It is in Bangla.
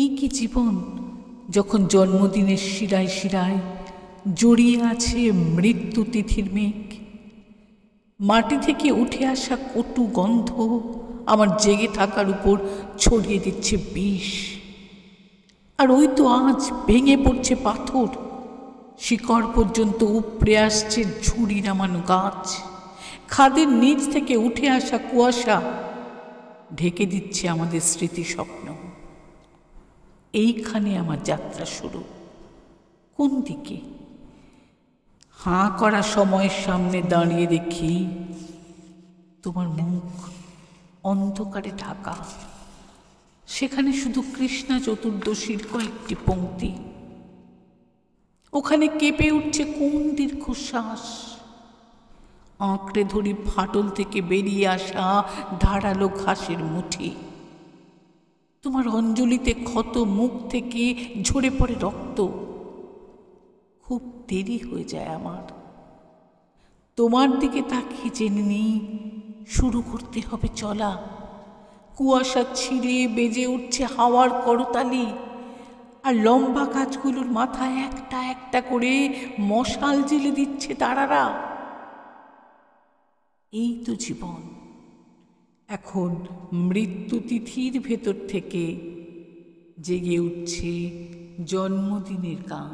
এই কি জীবন যখন জন্মদিনের শিরায় শিরায় জড়িয়ে আছে মৃত্যু তিথির মেঘ মাটি থেকে উঠে আসা কটু গন্ধ আমার জেগে থাকার উপর ছড়িয়ে দিচ্ছে বিষ আর ওই তো আজ ভেঙে পড়ছে পাথর শিকড় পর্যন্ত উপড়ে আসছে ঝুড়ি নামানো গাছ খাদের নিচ থেকে উঠে আসা কুয়াশা ঢেকে দিচ্ছে আমাদের স্মৃতিস্বপ্ন এইখানে আমার যাত্রা শুরু কোন দিকে হাঁ করা সময়ের সামনে দাঁড়িয়ে দেখি তোমার মুখ অন্ধকারে ঢাকা সেখানে শুধু কৃষ্ণা চতুর্দশীর কয়েকটি পঙ্ক্তি ওখানে কেঁপে উঠছে কোন দীর্ঘশ্বাস আঁকড়ে ধরি ফাটল থেকে বেরিয়ে আসা ধারালো ঘাসের মুঠি তোমার অঞ্জলিতে ক্ষত মুখ থেকে ঝরে পড়ে রক্ত খুব দেরি হয়ে যায় আমার তোমার দিকে তাকিয়ে জেনে নিই শুরু করতে হবে চলা কুয়াশা ছিঁড়ে বেজে উঠছে হাওয়ার করতালি আর লম্বা গাছগুলোর মাথায় একটা একটা করে মশাল জেলে দিচ্ছে তারারা এই তো জীবন এখন মৃত্যুতিথির ভেতর থেকে জেগে উঠছে জন্মদিনের গান